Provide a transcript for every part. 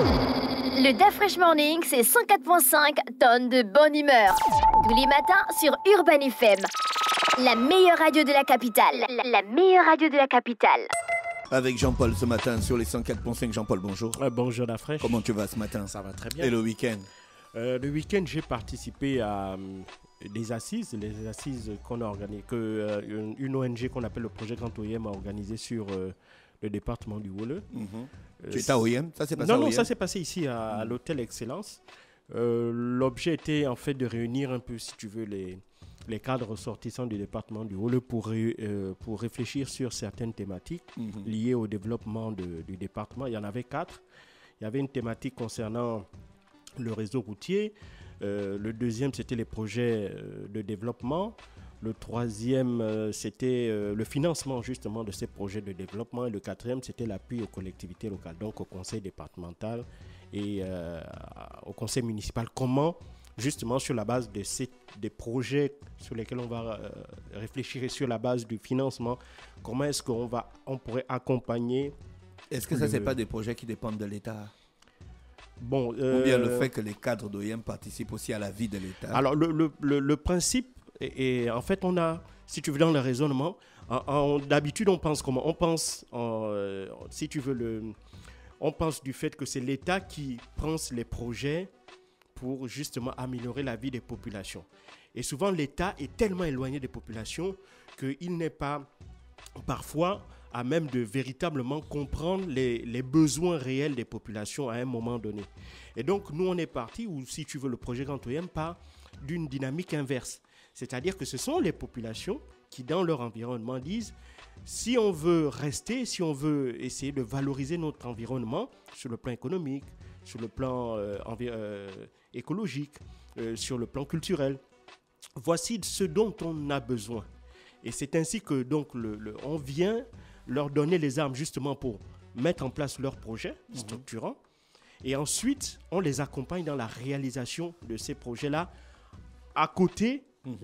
Le Fresh Morning, c'est 104.5 tonnes de bonne humeur. Tous les matins sur Urban FM. La meilleure radio de la capitale. La, meilleure radio de la capitale. Avec Jean-Paul ce matin sur les 104.5. Jean-Paul, bonjour. Euh, bonjour la Comment tu vas ce matin Ça va très bien. Et le week-end euh, Le week-end, j'ai participé à euh, des assises, les assises qu'on a organisées, une, ONG qu'on appelle le projet Grand OIM a organisé sur le département du Haut. Mm-hmm tu étais euh, Ça s'est passé Non, non, ça s'est passé ici à, hmm. l'Hôtel Excellence. Euh, l'objet était en fait de réunir un peu, si tu veux, les, les cadres ressortissants du département du Haut-Le pour, euh, pour réfléchir sur certaines thématiques hmm. liées au développement du département. Il y en avait quatre. Il y avait une thématique concernant le réseau routier. le deuxième, c'était les projets de développement. Le troisième, euh, c'était euh, le financement justement de ces projets de développement. Et le quatrième, c'était l'appui aux collectivités locales, donc au conseil départemental et euh, au conseil municipal. Comment justement sur la base de ces, des projets sur lesquels on va réfléchir et sur la base du financement, comment est-ce qu'on va on pourrait accompagner Est-ce que ça c'est pas des projets qui dépendent de l'État Bon, Ou bien le fait que les cadres d'OIM participent aussi à la vie de l'État Alors, le, le, le principe et, en fait, on a, si tu veux, dans le raisonnement, d'habitude, on pense comment On pense, euh, si tu veux, le, on pense du fait que c'est l'État qui pense les projets pour justement améliorer la vie des populations. Et souvent, l'État est tellement éloigné des populations qu'il n'est pas parfois à même de véritablement comprendre les, besoins réels des populations à un moment donné. Et donc, nous, on est parti, ou si tu veux, le projet Grand pas d'une dynamique inverse. C'est-à-dire que ce sont les populations qui, dans leur environnement, disent, si on veut rester, si on veut essayer de valoriser notre environnement sur le plan économique, sur le plan euh, euh, écologique, euh, sur le plan culturel, voici ce dont on a besoin. Et c'est ainsi que donc on vient leur donner les armes justement pour mettre en place leurs projets mhm. structurants. Et ensuite, on les accompagne dans la réalisation de ces projets-là à côté Mhm.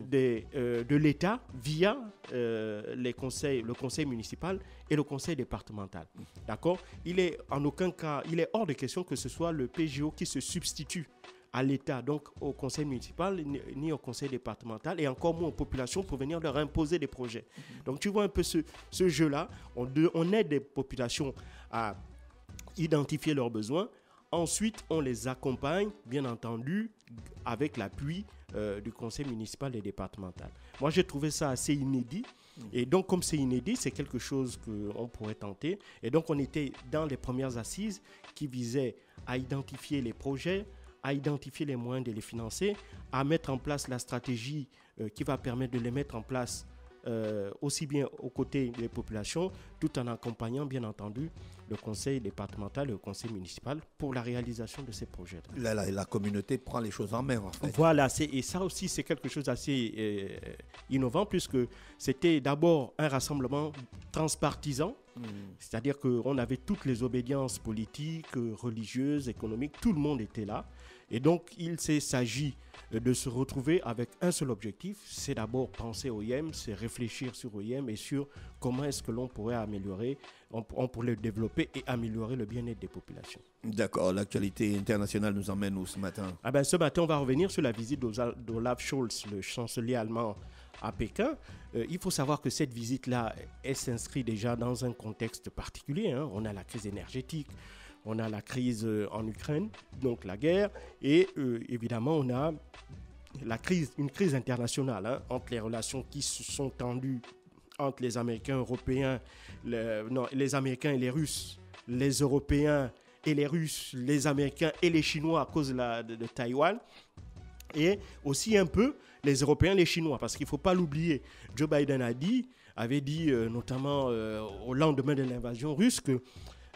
Euh, de l'État via euh, les conseils, le conseil municipal et le conseil départemental. Mhm. D'accord Il est en aucun cas, il est hors de question que ce soit le PGO qui se substitue à l'État, donc au conseil municipal, ni au conseil départemental, et encore moins aux populations pour venir leur imposer des projets. Mhm. Donc tu vois un peu ce, jeu-là. On, on aide les populations à identifier leurs besoins, Ensuite, on les accompagne, bien entendu, avec l'appui euh, du conseil municipal et départemental. Moi, j'ai trouvé ça assez inédit. Et donc, comme c'est inédit, c'est quelque chose qu'on pourrait tenter. Et donc, on était dans les premières assises qui visaient à identifier les projets, à identifier les moyens de les financer, à mettre en place la stratégie euh, qui va permettre de les mettre en place euh, aussi bien aux côtés des populations, tout en accompagnant bien entendu le conseil départemental et le conseil municipal pour la réalisation de ces projets. La, communauté prend les choses en main en fait. Voilà, et ça aussi c'est quelque chose d'assez euh, innovant puisque c'était d'abord un rassemblement transpartisan hmm. C'est-à-dire qu'on avait toutes les obédiences politiques, religieuses, économiques, tout le monde était là. Et donc, il s'agit euh, de se retrouver avec un seul objectif, c'est d'abord penser au YEM, c'est réfléchir sur YEM et sur comment est-ce que l'on pourrait améliorer, on, pourrait le développer et améliorer le bien-être des populations. D'accord, l'actualité internationale nous emmène où ce matin ah ben, Ce matin, on va revenir sur la visite d'Olaf Scholz, le chancelier allemand à Pékin. Euh, il faut savoir que cette visite-là, elle s'inscrit déjà dans un contexte particulier. Hein. On a la crise énergétique, on a la crise euh, en Ukraine, donc la guerre, et euh, évidemment on a la crise, une crise internationale hein, entre les relations qui se sont tendues entre les Américains, Européens, non, les Américains et les Russes, les Européens et les Russes, les Américains et les Chinois à cause de, Taïwan, et aussi un peu les Européens et les Chinois, parce qu'il ne faut pas l'oublier. Joe Biden a dit, avait dit euh, notamment au lendemain de l'invasion russe que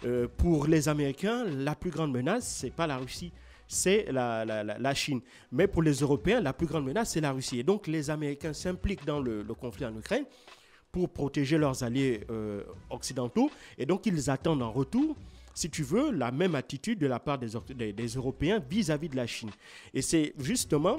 euh, pour les Américains, la plus grande menace, ce n'est pas la Russie, c'est la, la, Chine. Mais pour les Européens, la plus grande menace, c'est la Russie. Et donc les Américains s'impliquent dans le, conflit en Ukraine pour protéger leurs alliés euh, occidentaux. Et donc ils attendent en retour si tu veux, la même attitude de la part des, des, Européens vis-à-vis -vis de la Chine. Et c'est justement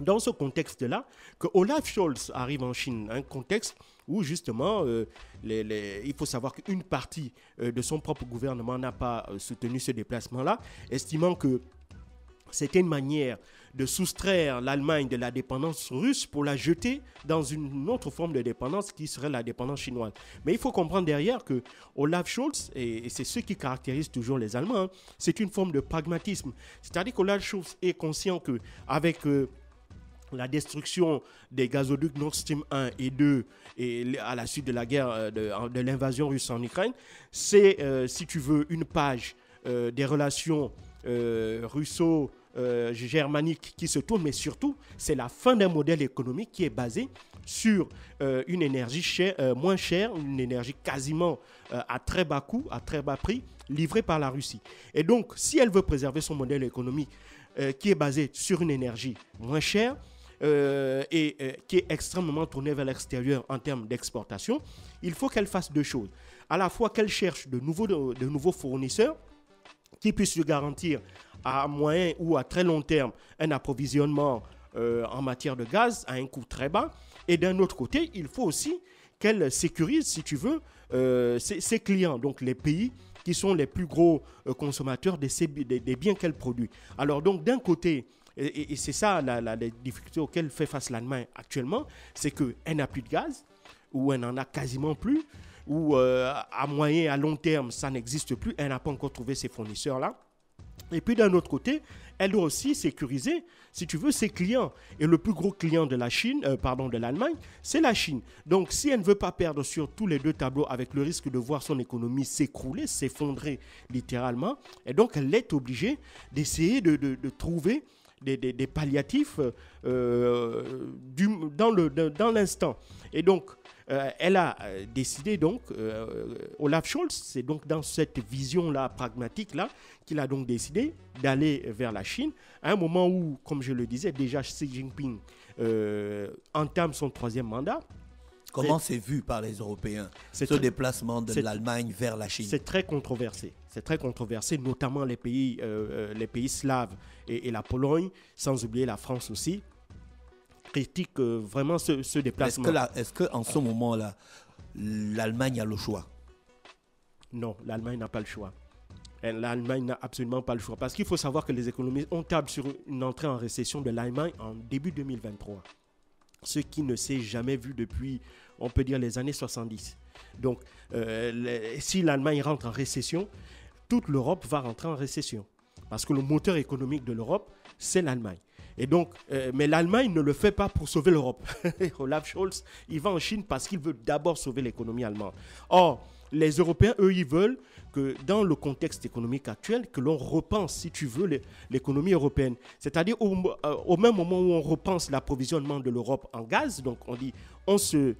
dans ce contexte-là que Olaf Scholz arrive en Chine, un contexte où justement, euh, il faut savoir qu'une partie euh, de son propre gouvernement n'a pas euh, soutenu ce déplacement-là, estimant que c'était une manière de soustraire l'Allemagne de la dépendance russe pour la jeter dans une autre forme de dépendance qui serait la dépendance chinoise. Mais il faut comprendre derrière que Olaf Scholz, et, c'est ce qui caractérise toujours les Allemands, hein, c'est une forme de pragmatisme. C'est-à-dire qu'Olaf Scholz est conscient que avec la destruction des gazoducs Nord Stream 1 et 2 et à la suite de la guerre euh, de, l'invasion russe en Ukraine, c'est, euh, si tu veux, une page euh, des relations russo-germaniques qui se tournent, mais surtout, c'est la fin d'un modèle économique qui est basé sur une énergie moins chère, une énergie quasiment à très bas coût, à très bas prix, livrée par la Russie. Et donc, si elle veut préserver son modèle économique qui est basé sur une énergie moins chère, euh, et euh, qui est extrêmement tournée vers l'extérieur en termes d'exportation, il faut qu'elle fasse deux choses. À la fois qu'elle cherche de nouveaux, de, nouveaux fournisseurs qui puissent lui garantir à moyen ou à très long terme un approvisionnement euh, en matière de gaz à un coût très bas. Et d'un autre côté, il faut aussi qu'elle sécurise, si tu veux, ses, clients, donc les pays qui sont les plus gros consommateurs des, des biens qu'elle produit. Alors donc d'un côté, et, c'est ça la, difficulté auxquelles fait face l'Allemagne actuellement, c'est qu'elle n'a plus de gaz, ou elle n'en a quasiment plus, ou euh, à moyen, à long terme, ça n'existe plus, elle n'a pas encore trouvé ses fournisseurs-là. Et puis d'un autre côté, elle doit aussi sécuriser, si tu veux, ses clients. Et le plus gros client de la Chine, euh, pardon, de l'Allemagne, c'est la Chine. Donc si elle ne veut pas perdre sur tous les deux tableaux avec le risque de voir son économie s'écrouler, s'effondrer littéralement, et donc elle est obligée d'essayer de, de trouver des, palliatifs euh, dans, le, dans l'instant. Et donc, euh, elle a euh, décidé donc, Olaf Scholz, c'est donc dans cette vision-là pragmatique-là qu'il a donc décidé d'aller vers la Chine à un moment où, comme je le disais, déjà Xi Jinping entame son troisième mandat. Comment c'est vu par les Européens ce déplacement de l'Allemagne vers la Chine C'est très controversé. C'est très controversé, notamment les pays, euh, euh, les pays slaves et, la Pologne, sans oublier la France aussi, critiquent euh, vraiment ce, ce déplacement. Est-ce qu'en que en ce moment-là, l'Allemagne a le choix Non, l'Allemagne n'a pas le choix. L'Allemagne n'a absolument pas le choix. Parce qu'il faut savoir que les économistes, ont table sur une entrée en récession de l'Allemagne en début 2023 ce qui ne s'est jamais vu depuis on peut dire les années 70. Donc, euh, si l'Allemagne rentre en récession, toute l'Europe va rentrer en récession. Parce que le moteur économique de l'Europe, c'est l'Allemagne. Et donc, euh, mais l'Allemagne ne le fait pas pour sauver l'Europe. Olaf Scholz, il va en Chine parce qu'il veut d'abord sauver l'économie allemande. Or, les Européens, eux, ils veulent que dans le contexte économique actuel, que l'on repense, si tu veux, l'économie européenne. C'est-à-dire euh, au, même moment où on repense l'approvisionnement de l'Europe en gaz, donc on dit, on se,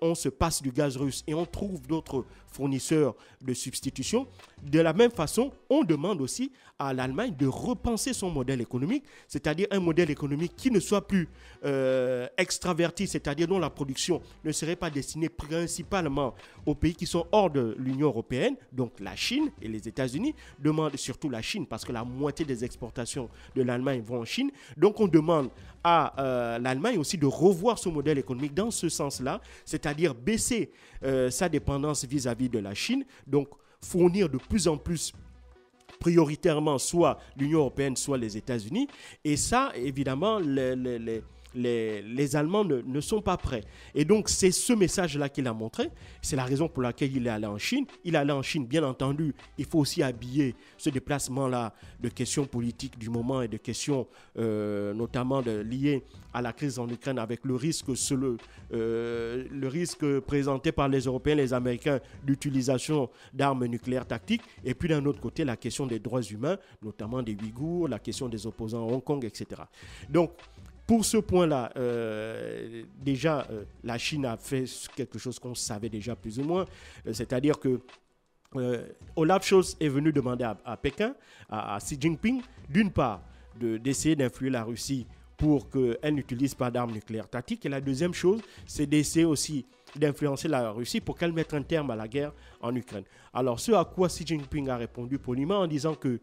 on se passe du gaz russe et on trouve d'autres fournisseurs de substitution. De la même façon, on demande aussi à l'Allemagne de repenser son modèle économique, c'est-à-dire un modèle économique qui ne soit plus euh, extraverti, c'est-à-dire dont la production ne serait pas destinée principalement aux pays qui sont hors de l'Union européenne, donc la Chine et les États-Unis, demandent surtout la Chine, parce que la moitié des exportations de l'Allemagne vont en Chine. Donc on demande à euh, l'Allemagne aussi de revoir son modèle économique dans ce sens-là, c'est-à-dire baisser euh, sa dépendance vis-à-vis de la Chine, donc fournir de plus en plus prioritairement soit l'Union européenne, soit les États-Unis. Et ça, évidemment, les les, Allemands ne, sont pas prêts. Et donc, c'est ce message-là qu'il a montré. C'est la raison pour laquelle il est allé en Chine. Il est allé en Chine, bien entendu. Il faut aussi habiller ce déplacement-là de questions politiques du moment et de questions euh, notamment liées à la crise en Ukraine avec le risque, euh, le, risque présenté par les Européens, les Américains d'utilisation d'armes nucléaires tactiques. Et puis, d'un autre côté, la question des droits humains, notamment des Ouïghours, la question des opposants à Hong Kong, etc. Donc, pour ce point-là, euh, déjà, euh, la Chine a fait quelque chose qu'on savait déjà plus ou moins, euh, c'est-à-dire que Olaf Scholz est venu demander à, Pékin, à, Xi Jinping, d'une part, d'essayer d'influer la Russie pour qu'elle n'utilise pas d'armes nucléaires tactiques, et la deuxième chose, c'est d'essayer aussi d'influencer la Russie pour qu'elle mette un terme à la guerre en Ukraine. Alors, ce à quoi Xi Jinping a répondu poliment en disant que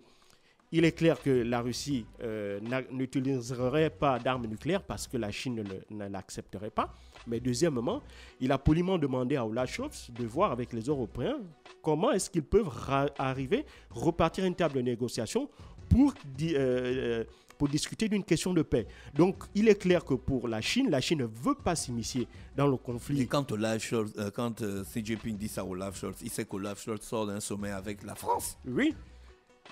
il est clair que la Russie euh, n'utiliserait pas d'armes nucléaires parce que la Chine ne, l'accepterait pas. Mais deuxièmement, il a poliment demandé à Olaf Scholz de voir avec les Européens comment est-ce qu'ils peuvent arriver, repartir à une table de négociation pour, euh, euh, pour discuter d'une question de paix. Donc, il est clair que pour la Chine, la Chine ne veut pas s'immiscer dans le conflit. Et quand, Olaf Scholz, quand Xi Jinping dit ça à Olaf Scholz, il sait qu'Olaf Scholz sort d'un sommet avec la France. Oui.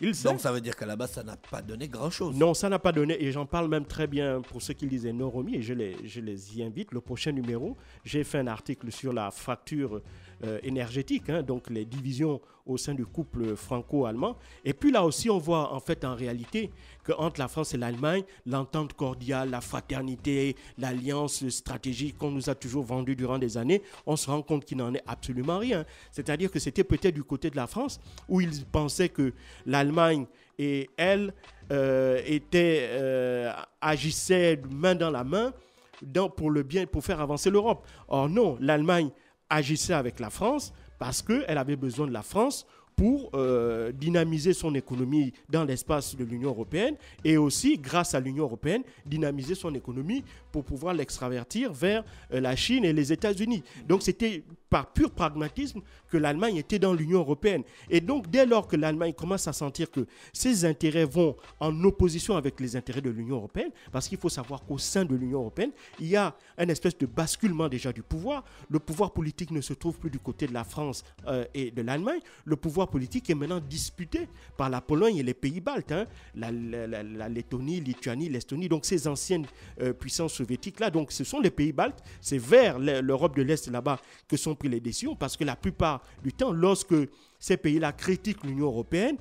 Donc ça veut dire qu'à la base, ça n'a pas donné grand-chose. Non, ça n'a pas donné. Et j'en parle même très bien pour ceux qui lisaient Noromi, et je les, je les y invite. Le prochain numéro, j'ai fait un article sur la fracture euh, énergétique, hein, donc les divisions au sein du couple franco-allemand. Et puis là aussi, on voit en fait en réalité qu'entre la France et l'Allemagne, l'entente cordiale, la fraternité, l'alliance stratégique qu'on nous a toujours vendue durant des années, on se rend compte qu'il n'en est absolument rien. C'est-à-dire que c'était peut-être du côté de la France où ils pensaient que l'Allemagne et elle euh, était euh, agissaient main dans la main pour le bien, pour faire avancer l'Europe. Or non, l'Allemagne agissait avec la France parce qu'elle avait besoin de la France pour euh, dynamiser son économie dans l'espace de l'Union européenne et aussi, grâce à l'Union européenne, dynamiser son économie pour pouvoir l'extravertir vers euh, la Chine et les États-Unis. Donc c'était par pur pragmatisme que l'Allemagne était dans l'Union européenne. Et donc, dès lors que l'Allemagne commence à sentir que ses intérêts vont en opposition avec les intérêts de l'Union européenne, parce qu'il faut savoir qu'au sein de l'Union européenne, il y a un espèce de basculement déjà du pouvoir. Le pouvoir politique ne se trouve plus du côté de la France euh, et de l'Allemagne. Le pouvoir politique est maintenant disputé par la Pologne et les pays baltes, hein. la, Lettonie, Lituanie, l'Estonie, donc ces anciennes euh, puissances soviétiques-là. Donc, ce sont les pays baltes, c'est vers l'Europe de l'Est là-bas que sont les décisions parce que la plupart du temps, lorsque ces pays-là critiquent l'Union européenne,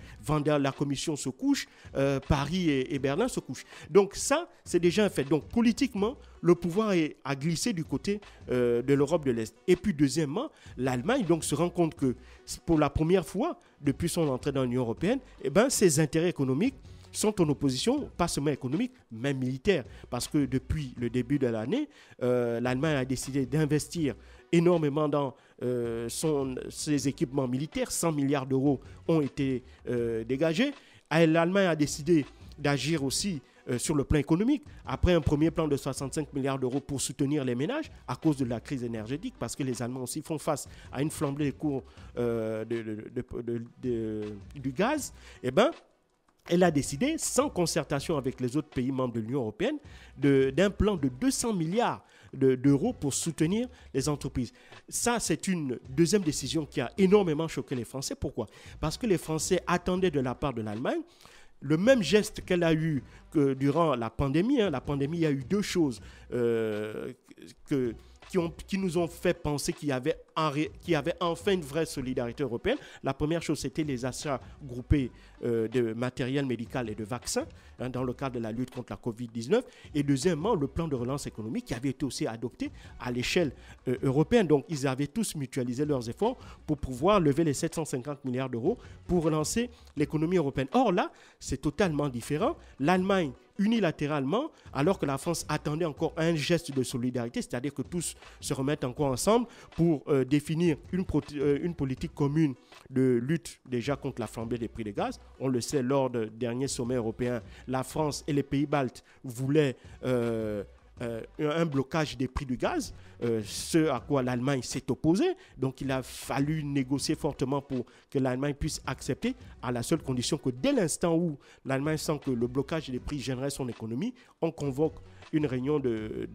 la Commission se couche, euh, Paris et, Berlin se couchent. Donc ça, c'est déjà un fait. Donc politiquement, le pouvoir a glissé du côté euh, de l'Europe de l'Est. Et puis deuxièmement, l'Allemagne donc se rend compte que pour la première fois depuis son entrée dans l'Union européenne, eh ben, ses intérêts économiques sont en opposition, pas seulement économiques mais militaires Parce que depuis le début de l'année, euh, l'Allemagne a décidé d'investir énormément dans euh, ses équipements militaires. 100 milliards d'euros ont été euh, dégagés. L'Allemagne a décidé d'agir aussi euh, sur le plan économique, après un premier plan de 65 milliards d'euros pour soutenir les ménages à cause de la crise énergétique, parce que les Allemands aussi font face à une flambée des cours de, du gaz, eh ben, elle a décidé, sans concertation avec les autres pays membres de l'Union européenne, d'un plan de 200 milliards d'euros pour soutenir les entreprises. Ça, c'est une deuxième décision qui a énormément choqué les Français. Pourquoi Parce que les Français attendaient de la part de l'Allemagne le même geste qu'elle a eu durant la pandémie. Hein. La pandémie, il y a eu deux choses euh, que, qui nous ont fait penser qu'il y avait qui avait enfin une vraie solidarité européenne. La première chose, c'était les achats groupés euh, de matériel médical et de vaccins hein, dans le cadre de la lutte contre la COVID-19. Et deuxièmement, le plan de relance économique qui avait été aussi adopté à l'échelle euh, européenne. Donc, ils avaient tous mutualisé leurs efforts pour pouvoir lever les 750 milliards d'euros pour relancer l'économie européenne. Or, là, c'est totalement différent. L'Allemagne unilatéralement, alors que la France attendait encore un geste de solidarité, c'est-à-dire que tous se remettent encore ensemble pour euh, euh, définir une, euh, une, politique commune de lutte déjà contre la flambée des prix des gaz. On le sait, lors du dernier sommet européen, la France et les pays baltes voulaient euh, un blocage des prix du gaz, ce à quoi l'Allemagne s'est opposée. Donc il a fallu négocier fortement pour que l'Allemagne puisse accepter, à la seule condition que dès l'instant où l'Allemagne sent que le blocage des prix gênerait son économie, on convoque une réunion de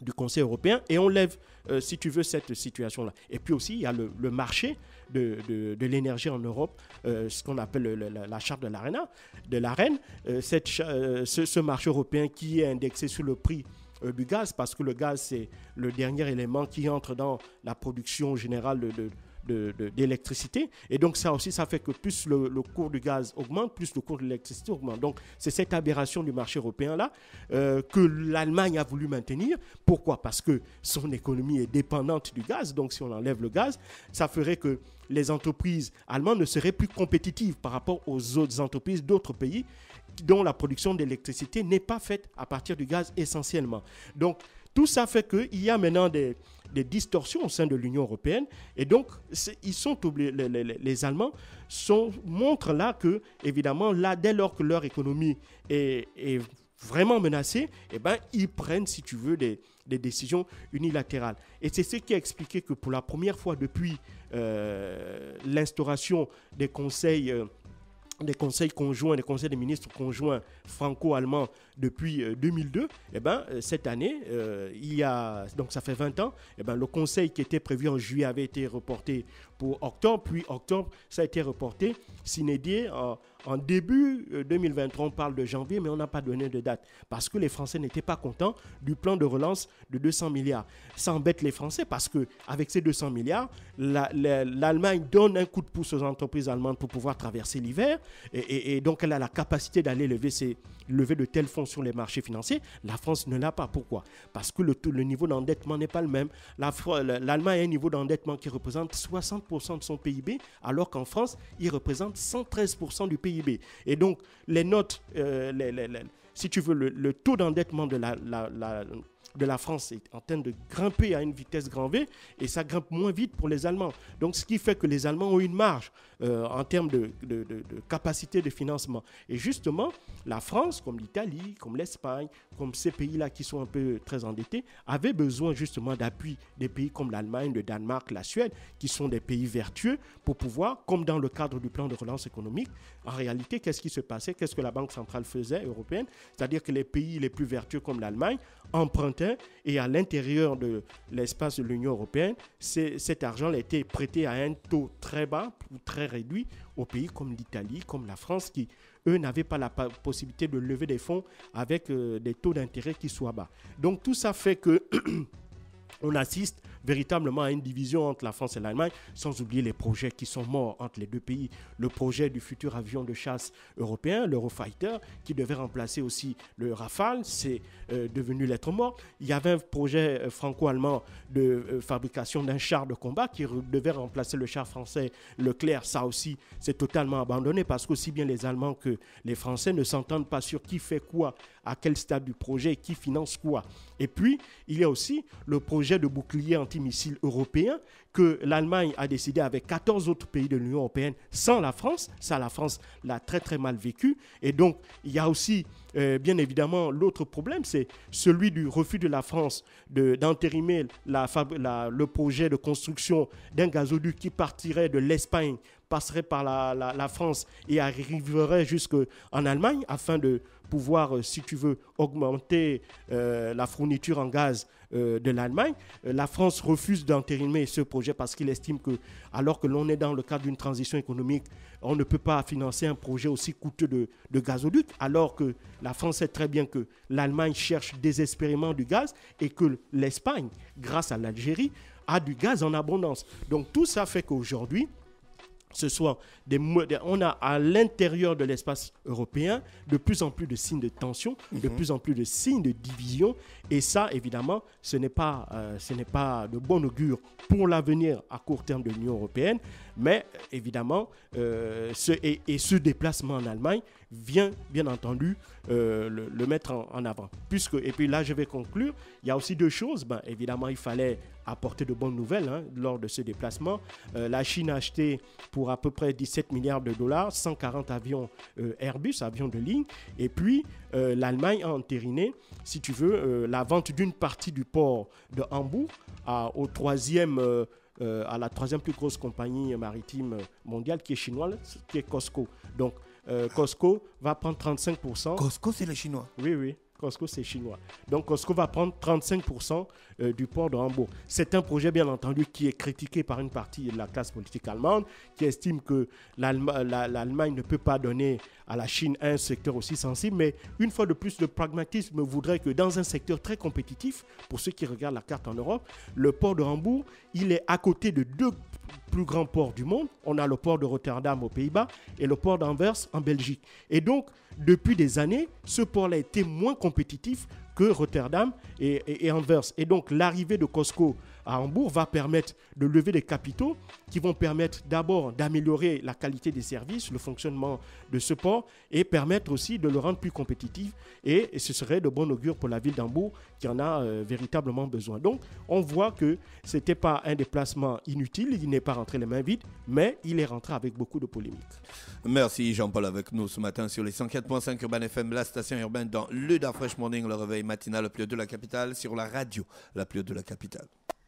du Conseil européen et on lève, euh, si tu veux, cette situation-là. Et puis aussi, il y a le, marché de, l'énergie en Europe, euh, ce qu'on appelle la, charte de l'arena, de l'arène, euh, cette, ce, marché européen qui est indexé sur le prix du gaz, parce que le gaz, c'est le dernier élément qui entre dans la production générale de d'électricité. De, et donc ça aussi, ça fait que plus le, cours du gaz augmente, plus le cours de l'électricité augmente. Donc c'est cette aberration du marché européen-là euh, que l'Allemagne a voulu maintenir. Pourquoi Parce que son économie est dépendante du gaz. Donc si on enlève le gaz, ça ferait que les entreprises allemandes ne seraient plus compétitives par rapport aux autres entreprises d'autres pays dont la production d'électricité n'est pas faite à partir du gaz essentiellement. Donc, tout ça fait qu'il y a maintenant des, distorsions au sein de l'Union européenne. Et donc, ils sont les, Allemands sont, montrent là que, évidemment, là, dès lors que leur économie est, vraiment menacée, eh ben, ils prennent, si tu veux, des, décisions unilatérales. Et c'est ce qui a expliqué que pour la première fois depuis euh, l'instauration des conseils euh, des conseils conjoints, des conseils des ministres conjoints franco-allemands depuis 2002, euh, eh ben, euh, cette année, euh, il y a, donc ça fait 20 ans, eh ben, le conseil qui était prévu en juillet avait été reporté pour octobre, puis octobre, ça a été reporté. Sinédier, euh, en, début 2023, euh, on parle de janvier, mais on n'a pas donné de date parce que les Français n'étaient pas contents du plan de relance de 200 milliards. Ça embête les Français parce que avec ces 200 milliards, l'Allemagne donne un coup de pouce aux entreprises allemandes pour pouvoir traverser l'hiver et, donc elle a la capacité d'aller lever, lever de tels fonds sur les marchés financiers. La France ne l'a pas. Pourquoi Parce que le, niveau d'endettement n'est pas le même. L'Allemagne a un niveau d'endettement qui représente 60 de son PIB, alors qu'en France, il représente 113% du PIB. Et donc, les notes, euh, si tu veux, le, taux d'endettement de la de la France est en train de grimper à une vitesse grand V et ça grimpe moins vite pour les Allemands. Donc ce qui fait que les Allemands ont une marge euh, en termes de, de, capacité de financement. Et justement, la France, comme l'Italie, comme l'Espagne, comme ces pays-là qui sont un peu très endettés, avaient besoin justement d'appui des pays comme l'Allemagne, le Danemark, la Suède, qui sont des pays vertueux pour pouvoir, comme dans le cadre du plan de relance économique, en réalité, qu'est-ce qui se passait Qu'est-ce que la Banque centrale faisait européenne C'est-à-dire que les pays les plus vertueux comme l'Allemagne empruntaient et à l'intérieur de l'espace de l'Union européenne, cet argent était prêté à un taux très bas ou très réduit aux pays comme l'Italie, comme la France, qui, eux, n'avaient pas la possibilité de lever des fonds avec euh, des taux d'intérêt qui soient bas. Donc tout ça fait que on assiste véritablement à une division entre la France et l'Allemagne, sans oublier les projets qui sont morts entre les deux pays. Le projet du futur avion de chasse européen, l'Eurofighter, qui devait remplacer aussi le Rafale, c'est euh, devenu l'être mort Il y avait un projet euh, franco-allemand de euh, fabrication d'un char de combat qui devait remplacer le char français Leclerc. Ça aussi, c'est totalement abandonné parce qu'aussi bien les Allemands que les Français ne s'entendent pas sur qui fait quoi, à quel stade du projet, qui finance quoi. Et puis, il y a aussi le projet de bouclier missiles européens que l'Allemagne a décidé avec 14 autres pays de l'Union européenne sans la France. Ça, la France l'a très très mal vécu. Et donc, il y a aussi, euh, bien évidemment, l'autre problème, c'est celui du refus de la France d'entérimer la, le projet de construction d'un gazoduc qui partirait de l'Espagne passerait par la, la, France et arriverait jusqu'en Allemagne afin de pouvoir, euh, si tu veux, augmenter euh, la fourniture en gaz euh, de l'Allemagne. La France refuse d'entériner ce projet parce qu'il estime que, alors que l'on est dans le cadre d'une transition économique, on ne peut pas financer un projet aussi coûteux de gazoduc, alors que la France sait très bien que l'Allemagne cherche désespérément du gaz et que l'Espagne, grâce à l'Algérie, a du gaz en abondance. Donc tout ça fait qu'aujourd'hui, ce soir, des, on a à l'intérieur de l'espace européen de plus en plus de signes de tension, de mhm. plus en plus de signes de division. Et ça, évidemment, ce n'est pas, euh, pas de bon augure pour l'avenir à court terme de l'Union européenne. Mais évidemment, euh, ce, et, ce déplacement en Allemagne vient bien entendu euh, le, mettre en, avant. Puisque, et puis là, je vais conclure. Il y a aussi deux choses. Ben, évidemment, il fallait apporter de bonnes nouvelles hein, lors de ce déplacement. Euh, la Chine a acheté pour à peu près 17 milliards de dollars 140 avions Airbus, avions de ligne. Et puis, l'Allemagne a entériné, si tu veux, la vente d'une partie du port de Hambourg à, au troisième euh, à la troisième plus grosse compagnie maritime mondiale qui est chinoise, qui est Costco. Donc, euh, Costco va prendre 35%. Costco, c'est le Chinois. Oui, oui. Cosco c'est chinois. Donc Costco va prendre 35% euh, du port de Hambourg. C'est un projet, bien entendu, qui est critiqué par une partie de la classe politique allemande, qui estime que l'Allemagne ne peut pas donner à la Chine un secteur aussi sensible. Mais une fois de plus, le pragmatisme voudrait que dans un secteur très compétitif, pour ceux qui regardent la carte en Europe, le port de Hambourg, il est à côté de deux plus grands ports du monde. On a le port de Rotterdam aux Pays-Bas et le port d'Anvers en Belgique. Et donc, depuis des années, ce port-là était moins compétitif que Rotterdam et, Anvers. Et donc, l'arrivée de Costco à Hambourg va permettre de lever des capitaux qui vont permettre d'abord d'améliorer la qualité des services, le fonctionnement de ce port et permettre aussi de le rendre plus compétitif. Et, ce serait de bon augure pour la ville d'Hambourg qui en a euh, véritablement besoin. Donc on voit que ce n'était pas un déplacement inutile, il n'est pas rentré les mains vides, mais il est rentré avec beaucoup de polémiques. Merci Jean-Paul avec nous ce matin sur les 104.5 Urban FM, la station urbaine dans le Fresh Morning, le réveil matinal, le plus de la capitale, sur la radio, la plus de la capitale.